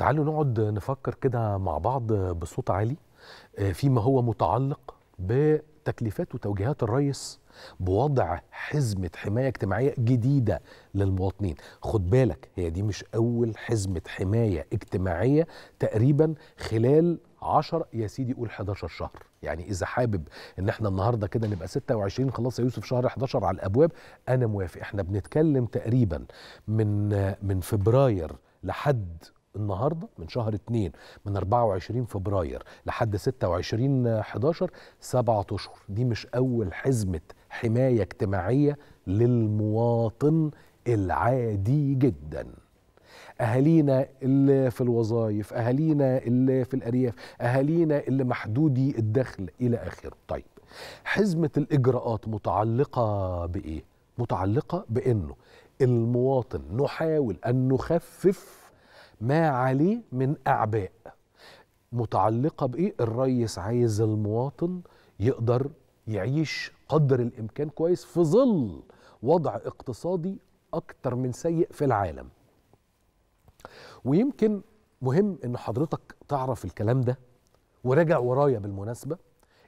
تعالوا نقعد نفكر كده مع بعض بصوت عالي آه، فيما هو متعلق بتكليفات وتوجيهات الرئيس بوضع حزمة حماية اجتماعية جديدة للمواطنين خد بالك هي دي مش أول حزمة حماية اجتماعية تقريبا خلال 10 يا سيدي قول 11 شهر يعني اذا حابب ان احنا النهارده كده نبقى 26 خلاص يا يوسف شهر 11 على الابواب انا موافق احنا بنتكلم تقريبا من من فبراير لحد النهارده من شهر 2 من 24 فبراير لحد 26 11 سبعة اشهر دي مش اول حزمه حمايه اجتماعيه للمواطن العادي جدا اهالينا اللي في الوظائف اهالينا اللي في الارياف اهالينا اللي محدودي الدخل الى اخره طيب حزمه الاجراءات متعلقه بايه متعلقه بانه المواطن نحاول ان نخفف ما عليه من اعباء متعلقه بايه الريس عايز المواطن يقدر يعيش قدر الامكان كويس في ظل وضع اقتصادي اكتر من سيء في العالم ويمكن مهم ان حضرتك تعرف الكلام ده وراجع ورايا بالمناسبه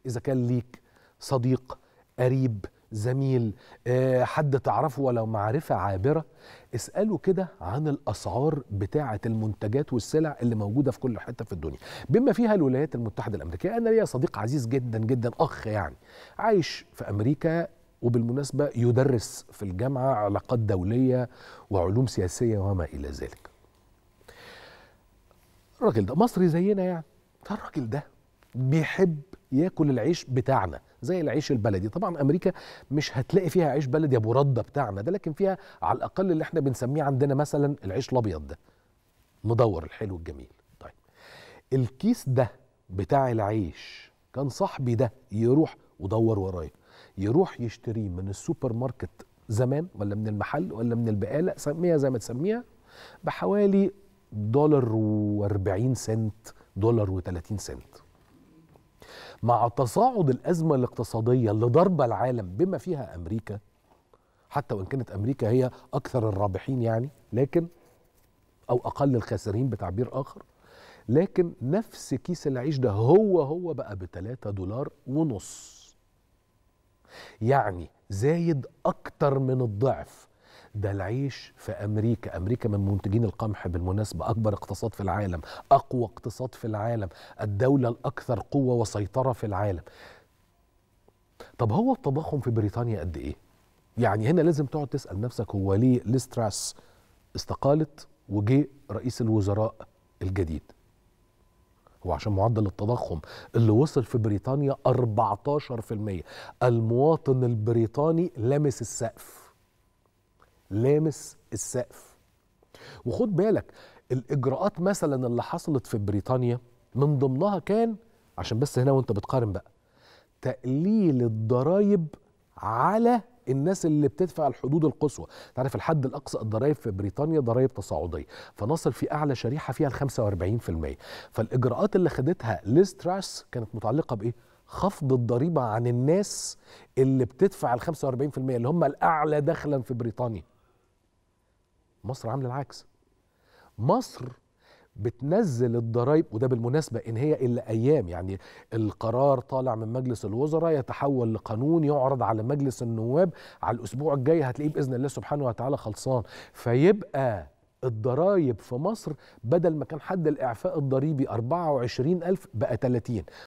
اذا كان ليك صديق قريب زميل آه، حد تعرفه ولو معرفة عابرة اسأله كده عن الأسعار بتاعة المنتجات والسلع اللي موجودة في كل حتة في الدنيا بما فيها الولايات المتحدة الأمريكية أنا ليا صديق عزيز جدا جدا أخ يعني عايش في أمريكا وبالمناسبة يدرس في الجامعة علاقات دولية وعلوم سياسية وما إلى ذلك الراجل ده مصري زينا يعني فالراجل ده بيحب ياكل العيش بتاعنا زي العيش البلدي طبعا امريكا مش هتلاقي فيها عيش بلدي ابو رده بتاعنا ده لكن فيها على الاقل اللي احنا بنسميه عندنا مثلا العيش الابيض ده مدور الحلو الجميل طيب الكيس ده بتاع العيش كان صاحبي ده يروح ودور ورايا يروح يشتريه من السوبر ماركت زمان ولا من المحل ولا من البقاله سميها زي ما تسميها بحوالي دولار و40 سنت دولار و30 سنت مع تصاعد الأزمة الاقتصادية اللي ضرب العالم بما فيها أمريكا حتى وإن كانت أمريكا هي أكثر الرابحين يعني لكن أو أقل الخاسرين بتعبير آخر لكن نفس كيس العيش ده هو هو بقى بتلاتة دولار ونص يعني زايد أكتر من الضعف ده العيش في امريكا امريكا من منتجين القمح بالمناسبه اكبر اقتصاد في العالم اقوى اقتصاد في العالم الدوله الاكثر قوه وسيطره في العالم طب هو التضخم في بريطانيا قد ايه يعني هنا لازم تقعد تسال نفسك هو ليه ليستراس استقالت وجه رئيس الوزراء الجديد هو عشان معدل التضخم اللي وصل في بريطانيا 14% المواطن البريطاني لمس السقف لامس السقف وخد بالك الاجراءات مثلا اللي حصلت في بريطانيا من ضمنها كان عشان بس هنا وانت بتقارن بقى تقليل الضرايب على الناس اللي بتدفع الحدود القصوى تعرف الحد الاقصى الضرايب في بريطانيا ضرايب تصاعديه فنصل في اعلى شريحه فيها ال 45% فالاجراءات اللي خدتها ليستراس كانت متعلقه بايه خفض الضريبه عن الناس اللي بتدفع ال 45% اللي هم الاعلى دخلا في بريطانيا مصر عامله العكس مصر بتنزل الضرائب وده بالمناسبة إن هي إلا أيام يعني القرار طالع من مجلس الوزراء يتحول لقانون يعرض على مجلس النواب على الأسبوع الجاي هتلاقيه بإذن الله سبحانه وتعالى خلصان فيبقى الضرايب في مصر بدل ما كان حد الإعفاء الضريبي 24000 بقى 30